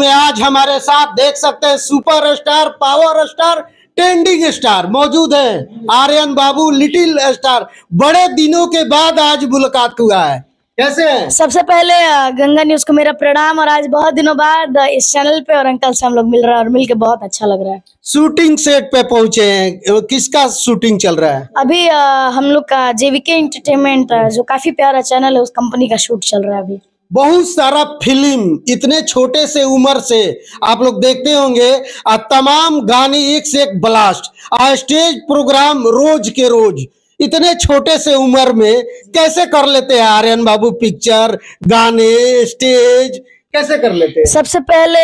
में आज हमारे साथ देख सकते हैं super star power star trending star मौजूद है आर्यन बाबू लिटिल स्टार बड़े दिनों के बाद आज मुलाकात हुआ है कैसे सबसे पहले गंगा न्यूज को मेरा प्रणाम और आज बहुत दिनों बाद इस चैनल पे और अंकल से हम लोग मिल रहा है और मिलके बहुत अच्छा लग रहा है शूटिंग सेट पे पहुंचे हैं किसका शूटिंग चल रहा है अभी हम लोग का जेवीके इंटरटेनमेंट जो काफी प्यारा चैनल है उस कंपनी का शूट चल रहा है अभी बहुत सारा फिल्म इतने छोटे से उम्र से आप लोग देखते होंगे आ, तमाम गाने एक से एक ब्लास्ट आ स्टेज प्रोग्राम रोज के रोज इतने छोटे से उम्र में कैसे कर लेते हैं आर्यन बाबू पिक्चर गाने स्टेज कैसे कर लेते हैं सबसे पहले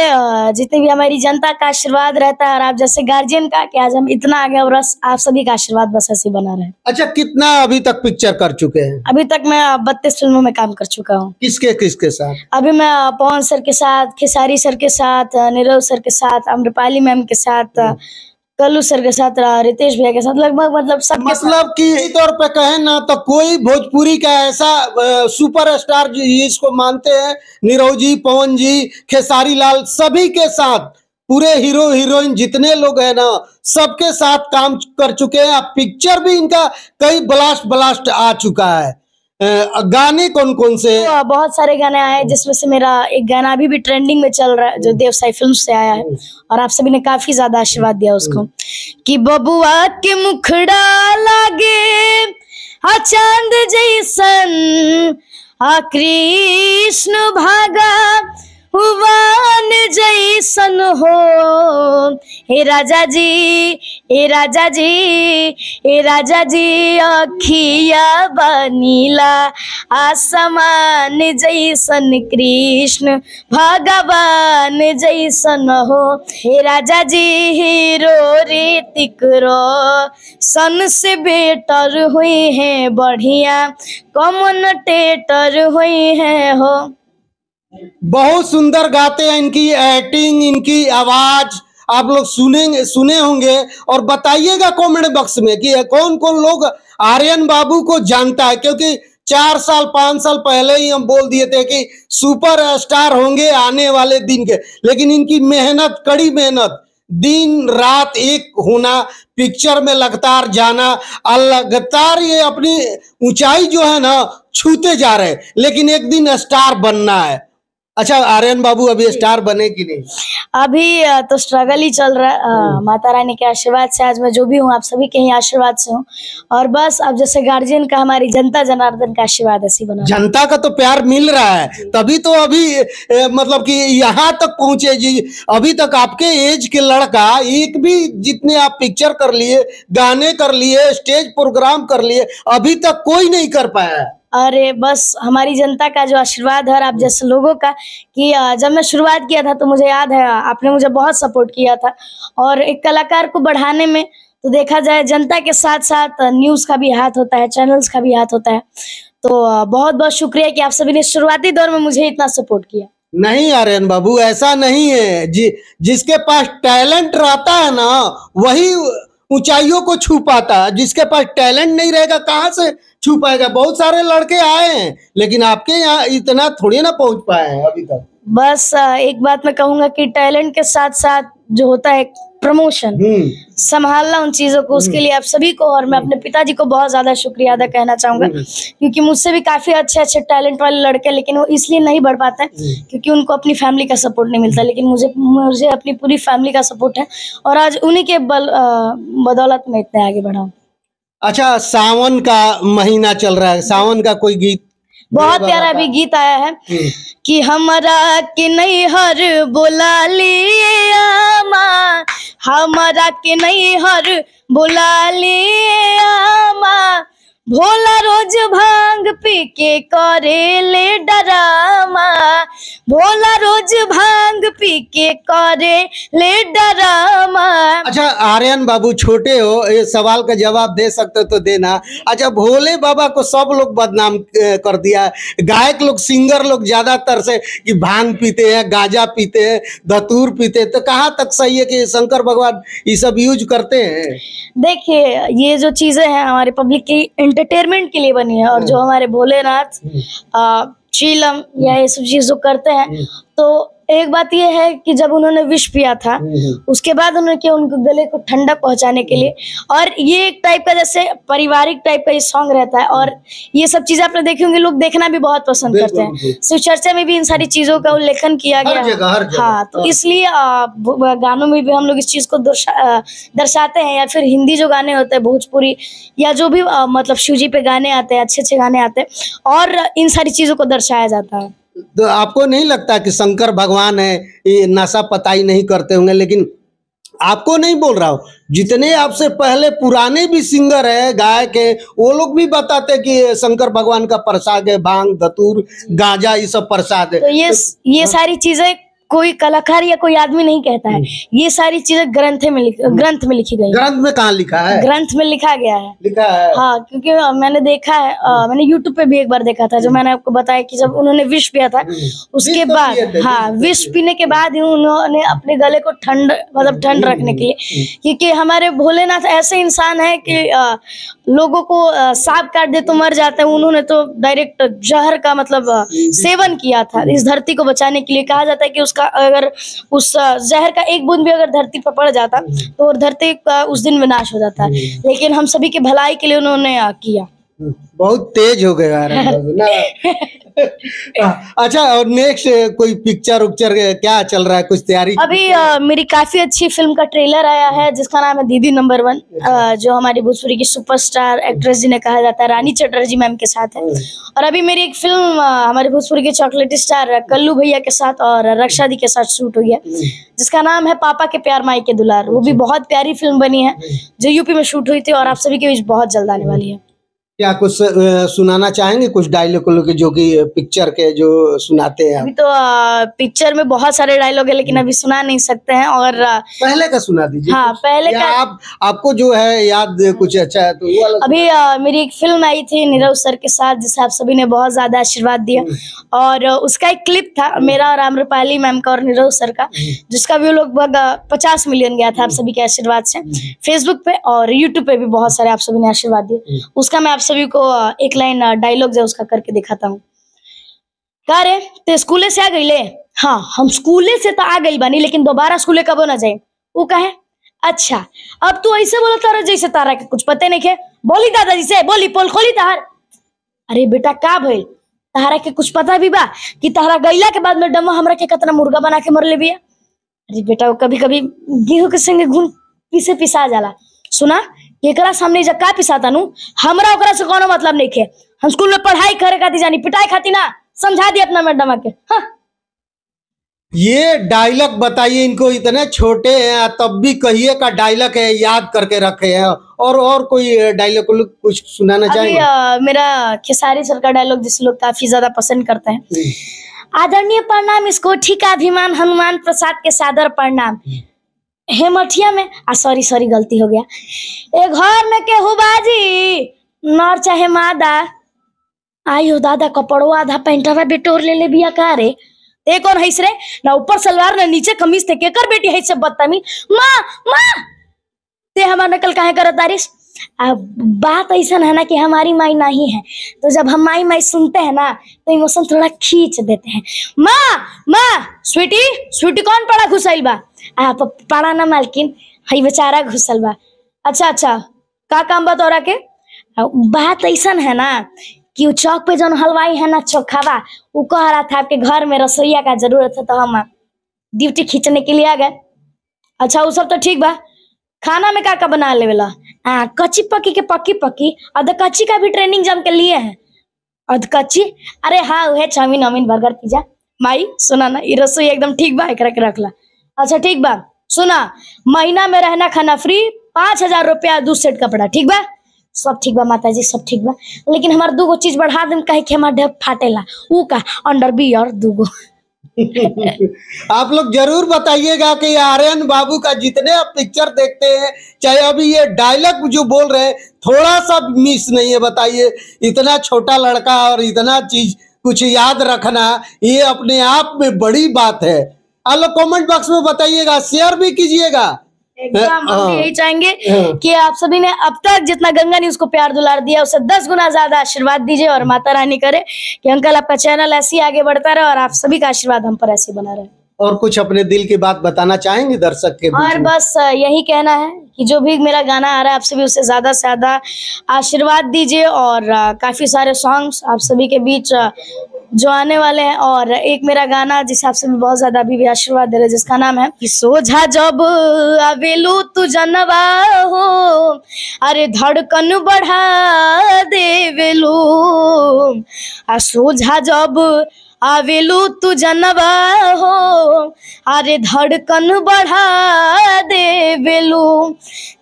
जितनी भी हमारी जनता का आशीर्वाद रहता है और आप जैसे गार्जियन का कि आज हम इतना आगे और आप सभी का आशीर्वाद बस ऐसे बना रहे अच्छा कितना अभी तक पिक्चर कर चुके हैं अभी तक मैं बत्तीस फिल्मों में काम कर चुका हूँ किसके किसके साथ अभी मैं पवन सर के साथ खेसारी सर के साथ नीरव सर के साथ अम्रपाली मैम के साथ हम्म। कल्लू सर के साथ रहा रितेश भैया के साथ लगभग मतलब सब मतलब कि तौर पे कहे ना तो कोई भोजपुरी का ऐसा सुपरस्टार इसको मानते हैं नीरव जी पवन जी खेसारी लाल सभी के साथ पूरे हीरो हीरोइन जितने लोग हैं ना सबके साथ काम कर चुके हैं अब पिक्चर भी इनका कई ब्लास्ट ब्लास्ट आ चुका है गाने कौन कौन से तो बहुत सारे गाने आए हैं जिसमें से मेरा एक गाना अभी भी ट्रेंडिंग में चल रहा है जो देवसाई फिल्म से आया है और आप सभी ने काफी ज्यादा आशीर्वाद दिया उसको कि बबुआ के मुखड़ा लागे हाँ, चांद जैसन हाँ, कृष्ण भागा जैसन हो हे राजा जी हे राजा जी हे राजा जी अखिया बनीला आसमान जैसन कृष्ण भगवान जैसन हो हे राजा जी हीरो ऋतिक रो सन से बेटर हुई है बढ़िया कॉमन टेटर हुई है हो बहुत सुंदर गाते हैं इनकी एक्टिंग इनकी आवाज़ आप लोग सुनेंगे सुने होंगे और बताइएगा कमेंट बॉक्स में कि कौन कौन लोग आर्यन बाबू को जानता है क्योंकि चार साल पांच साल पहले ही हम बोल दिए थे कि सुपर स्टार होंगे आने वाले दिन के लेकिन इनकी मेहनत कड़ी मेहनत दिन रात एक होना पिक्चर में लगातार जाना लगातार ये अपनी ऊंचाई जो है ना छूते जा रहे लेकिन एक दिन स्टार बनना है अच्छा आर्यन बाबू अभी स्टार बने कि नहीं अभी तो स्ट्रगल ही चल रहा है हम्म। माता रानी के आशीर्वाद से आज मैं जो भी हूँ आप सभी के ही आशीर्वाद से हूँ और बस अब जैसे गार्जियन का हमारी जनता जनार्दन का आशीर्वाद ऐसी बना जनता का तो प्यार मिल रहा है तभी तो अभी ए, मतलब कि यहाँ तक पहुंचे जी अभी तक आपके एज के लड़का एक भी जितने आप पिक्चर कर लिए गाने कर लिए स्टेज प्रोग्राम कर लिए अभी तक कोई नहीं कर पाया है और बस हमारी जनता का जो आशीर्वाद है और आप जैसे लोगों का कि जब मैं शुरुआत किया था तो मुझे याद है आपने मुझे बहुत सपोर्ट किया था और एक कलाकार को बढ़ाने में तो देखा जाए जनता के साथ साथ न्यूज़ का भी हाथ होता है चैनल्स का भी हाथ होता है तो बहुत बहुत शुक्रिया कि आप सभी ने शुरुआती दौर में मुझे इतना सपोर्ट किया नहीं आर्यन बाबू ऐसा नहीं है जि, जिसके पास टैलेंट रहता है ना वही ऊंचाइयों को छू पाता जिसके पास टैलेंट नहीं रहेगा कहाँ से छू पाएगा बहुत सारे लड़के आए हैं लेकिन आपके यहाँ इतना थोड़ी ना पहुंच पाए हैं अभी तक बस एक बात मैं कहूंगा कि टैलेंट के साथ साथ जो होता है प्रमोशन हम्म। संभालना उन चीजों को उसके हम्म। लिए आप सभी को और मैं अपने पिताजी को बहुत ज्यादा शुक्रिया अदा कहना चाहूंगा हम्म। क्योंकि मुझसे भी काफी अच्छे अच्छे टैलेंट वाले लड़के लेकिन वो इसलिए नहीं बढ़ पाते क्योंकि उनको अपनी फैमिली का सपोर्ट नहीं मिलता लेकिन मुझे मुझे अपनी पूरी फैमिली का सपोर्ट है और आज उन्हीं के बल बदौलत में इतने आगे बढ़ाऊ अच्छा सावन का महीना चल रहा है सावन का कोई गीत बहुत प्यारा भी गीत आया है कि हमारा कि नहीं हर बुला लिए आमा हमारा कि नहीं हर बुला लिए आमा भोला रोज भांग पी के करे ले डरामा बोला रोज भांग पी के करे ले डरामा अच्छा आर्यन बाबू छोटे हो ये सवाल का जवाब दे सकते तो देना अच्छा भोले बाबा को सब लोग बदनाम कर दिया गायक लोग सिंगर लोग ज्यादातर से कि भांग पीते हैं गाजा पीते हैं धतूर पीते हैं तो कहाँ तक सही है कि शंकर भगवान ये सब यूज करते हैं देखिए ये जो चीजें हैं हमारे पब्लिक की एंटरटेनमेंट के लिए बनी है और जो हम्म। हमारे भोलेनाथ हम्म। चीलम या ये सब चीज़ जो करते हैं हम्म। तो एक बात यह है कि जब उन्होंने विष पिया था हम्म, हम्म। उसके बाद उन्होंने किया उनके गले को ठंडक पहुंचाने के लिए हम्म। और ये एक टाइप का जैसे पारिवारिक टाइप का ये सॉन्ग रहता है और ये सब चीजें आपने देखी होंगी लोग देखना भी बहुत पसंद करते हैं शिव चर्चा में भी इन सारी चीजों का उल्लेखन किया गया हाँ तो हाँ। इसलिए गानों में भी हम लोग इस चीज को दर्शाते हैं या फिर हिंदी जो गाने होते हैं भोजपुरी या जो भी मतलब शिव पे गाने आते हैं अच्छे अच्छे गाने आते हैं और इन सारी चीजों को दर्शाया जाता है तो आपको नहीं लगता कि शंकर भगवान है ये नशा पताई नहीं करते होंगे लेकिन आपको नहीं बोल रहा हूँ जितने आपसे पहले पुराने भी सिंगर है गायक है वो लोग भी बताते कि शंकर भगवान का प्रसाद है भांग धतूर गांजा ये सब प्रसाद है तो ये तो ये हाँ। सारी चीजें कोई कलाकार या कोई आदमी नहीं कहता है हम्म। ये सारी चीजें ग्रंथ में हम्म। ग्रंथ में लिखी गई ग्रंथ में कहा लिखा है ग्रंथ में लिखा गया है लिखा है हाँ क्योंकि हाँ, मैंने देखा है आ, हाँ, हम्म। मैंने यूट्यूब पे भी एक बार देखा था जो मैंने आपको बताया कि जब उन्होंने विष पिया था उसके तो बाद हाँ तो विष पीने के बाद ही उन्होंने अपने गले को ठंड मतलब ठंड रखने के लिए क्योंकि हमारे भोलेनाथ ऐसे इंसान है कि हाँ, लोगों को सांप काट दे तो मर जाते हैं उन्होंने तो डायरेक्ट जहर का मतलब सेवन किया था इस धरती को बचाने के लिए कहा जाता है कि उसका उसका अगर उस जहर का एक बूंद भी अगर धरती पर पड़ जाता हम्म। तो धरती का उस दिन विनाश हो जाता हम्म। लेकिन हम सभी के भलाई के लिए उन्होंने किया बहुत तेज हो गया ना हाँ, अच्छा और नेक्स्ट कोई पिक्चर उक्चर क्या चल रहा है कुछ तैयारी अभी आ, मेरी काफी अच्छी फिल्म का ट्रेलर आया है जिसका नाम है दीदी नंबर वन अच्छा। जो हमारी भोजपुरी की सुपरस्टार एक्ट्रेस जी ने कहा जाता है रानी चटर्जी मैम के साथ है अच्छा। और अभी मेरी एक फिल्म हमारे भोजपुरी के चॉकलेट स्टार कल्लू भैया के साथ और रक्षा दी के साथ शूट हुई है अच्छा। जिसका नाम है पापा के प्यार माई के दुलार वो भी बहुत प्यारी फिल्म बनी है जो यूपी में शूट हुई थी और आप सभी के बीच बहुत जल्द आने वाली है क्या कुछ सुनाना चाहेंगे कुछ डायलॉग के जो कि पिक्चर के जो सुनाते हैं अभी तो पिक्चर में बहुत सारे डायलॉग है लेकिन हम्म। अभी सुना नहीं सकते हैं और पहले का सुना दीजिए हाँ पहले का आप आपको जो है याद हाँ। कुछ अच्छा है तो वो अभी आ, मेरी एक फिल्म आई थी नीरव सर के साथ जिसे आप सभी ने बहुत ज्यादा आशीर्वाद दिया हम्म। और उसका एक क्लिप था हम्म। मेरा और रूपाली मैम का और नीरव सर का जिसका व्यू लगभग पचास मिलियन गया था आप सभी के आशीर्वाद से फेसबुक पे और यूट्यूब पे भी बहुत सारे आप सभी ने आशीर्वाद दिया उसका मैं आप सभी को एक लाइन डायलॉग है उसका करके दिखाता हूँ का रे ते स्कूले से आ गई ले हाँ हम स्कूले से तो आ गई बानी लेकिन दोबारा स्कूले कब ना जाए वो कहे अच्छा अब तू ऐसे बोला तारा जैसे तारा के कुछ पता नहीं के बोली दादाजी से बोली पोल खोली तहार अरे बेटा का भाई तहारा के कुछ पता भी बा कि तहारा गैला के बाद में डम्मा हमरा के कतना मुर्गा बना के मर ले बिया अरे बेटा वो कभी कभी गेहूं के संगे घून पीसे पिसा जाला सुना एकरा सामने हमने का पिसातानू हमरा ओकरा से कोनो मतलब नहीं खे हम स्कूल में पढ़ाई करे खाती जानी पिटाई खाती ना समझा दी अपना मैडम आके हाँ। ये डायलॉग बताइए इनको इतने छोटे हैं तब भी कहिए का डायलॉग है याद करके रखे हैं और और कोई डायलॉग कुछ सुनाना चाहिए मेरा खेसारी सर का डायलॉग जिस लोग काफी ज्यादा पसंद करते हैं आदरणीय प्रणाम इसको ठीक अभिमान हनुमान प्रसाद के सादर प्रणाम हेमठिया में आ सॉरी सॉरी गलती हो गया ए घर में केहू बाजी नर चाहे मादा आयो दादा कपड़ो आधा पेंटवा बेटोर ले ले बिया का रे ए कौन हईस रे ना ऊपर सलवार ना नीचे कमीज थे केकर बेटी हईस से बदतमी मां माँ ते हमार नकल काहे करत तारीस बात ऐसा है ना कि हमारी माई नहीं है तो जब हम माई माई सुनते हैं ना तो इमोशन थोड़ा खींच देते हैं माँ माँ स्वीटी स्वीटी कौन पड़ा घुसाइल बा आ पाड़ा ना मालकिन हई हाँ, बेचारा घुसल बा अच्छा अच्छा का काम बा तोरा के बात ऐसा है ना कि चौक पे जो हलवाई है ना चोखावा वो कह रहा था आपके घर में रसोईया का जरूरत है तो हम ड्यूटी खींचने के लिए आ गए अच्छा वो सब तो ठीक बा खाना में का का बना ले कच्ची पक्की के पक्की पक्की अद कच्ची का भी ट्रेनिंग जम के लिए है अद कच्ची अरे हाँ वह चाउमीन वाउमीन बर्गर पिज्जा माई सुना ना ये रसोई एकदम ठीक बा एक रख ला अच्छा ठीक बा सुना महीना में रहना खाना फ्री पांच हजार रुपया दू सेट कपड़ा ठीक बा सब ठीक बा माता जी सब ठीक बा लेकिन हमारे दूगो चीज बढ़ा दे कहे कि हमारे ढेर फाटेला ऊ का अंडर बी और दूगो आप लोग जरूर बताइएगा कि आर्यन बाबू का जितने आप पिक्चर देखते हैं चाहे अभी ये डायलॉग जो बोल रहे हैं थोड़ा सा मिस नहीं है बताइए इतना छोटा लड़का और इतना चीज कुछ याद रखना ये अपने आप में बड़ी बात है आप लोग कॉमेंट बॉक्स में बताइएगा शेयर भी कीजिएगा हम हाँ। यही चाहेंगे हाँ। कि आप सभी ने अब तक जितना गंगा ने उसको प्यार दुलार दिया उसे दस गुना ज्यादा आशीर्वाद दीजिए और माता रानी करे कि अंकल आपका चैनल ऐसे ही आगे बढ़ता रहे और आप सभी का आशीर्वाद हम पर ऐसे बना रहे और कुछ अपने दिल की बात बताना चाहेंगे दर्शक के और बस यही कहना है कि जो भी मेरा गाना आ रहा है आप सभी उसे ज्यादा से ज्यादा आशीर्वाद दीजिए और काफी सारे सॉन्ग्स आप सभी के बीच जो आने वाले हैं और एक मेरा गाना जिस आपसे मैं बहुत ज्यादा अभी भी आशीर्वाद दे रहे जिसका नाम है कि सोझा जब अवेलू तू जनवा हो अरे धड़कन बढ़ा देवेलू आ सोझा जब आवेलू तू जनवा हो अरे धड़कन बढ़ा दे बेलू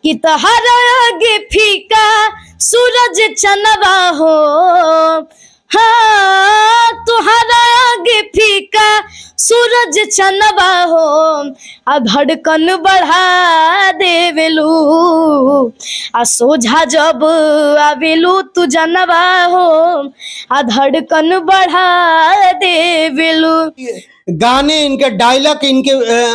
कि तहरा आगे फीका सूरज चनवा हो हाँ आगे फीका सूरज चनबा हो आ धड़कन बढ़ा देवेलू आ सोझा जब आवेलू तू जनबा हो आ धड़कन बढ़ा देवेलू गाने इनके डायलॉग इनके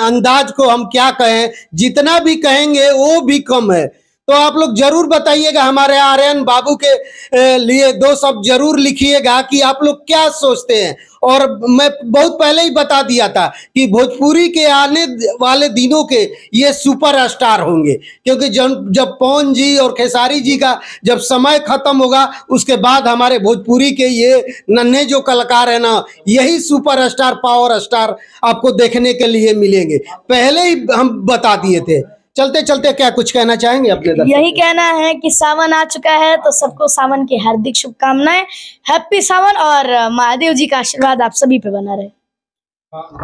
अंदाज को हम क्या कहें जितना भी कहेंगे वो भी कम है तो आप लोग जरूर बताइएगा हमारे आर्यन बाबू के लिए दो शब्द जरूर लिखिएगा कि आप लोग क्या सोचते हैं और मैं बहुत पहले ही बता दिया था कि भोजपुरी के आने वाले दिनों के ये सुपर स्टार होंगे क्योंकि जब जब पवन जी और खेसारी जी का जब समय खत्म होगा उसके बाद हमारे भोजपुरी के ये नन्हे जो कलाकार है ना यही सुपर स्टार पावर स्टार आपको देखने के लिए मिलेंगे पहले ही हम बता दिए थे चलते चलते क्या कुछ कहना चाहेंगे अपने यही कहना है कि सावन आ चुका है तो सबको सावन की हार्दिक शुभकामनाएं हैप्पी सावन और महादेव जी का आशीर्वाद आप सभी पे बना रहे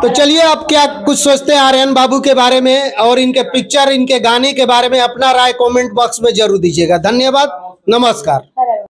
तो चलिए आप क्या कुछ सोचते हैं आर्यन बाबू के बारे में और इनके पिक्चर इनके गाने के बारे में अपना राय कमेंट बॉक्स में जरूर दीजिएगा धन्यवाद नमस्कार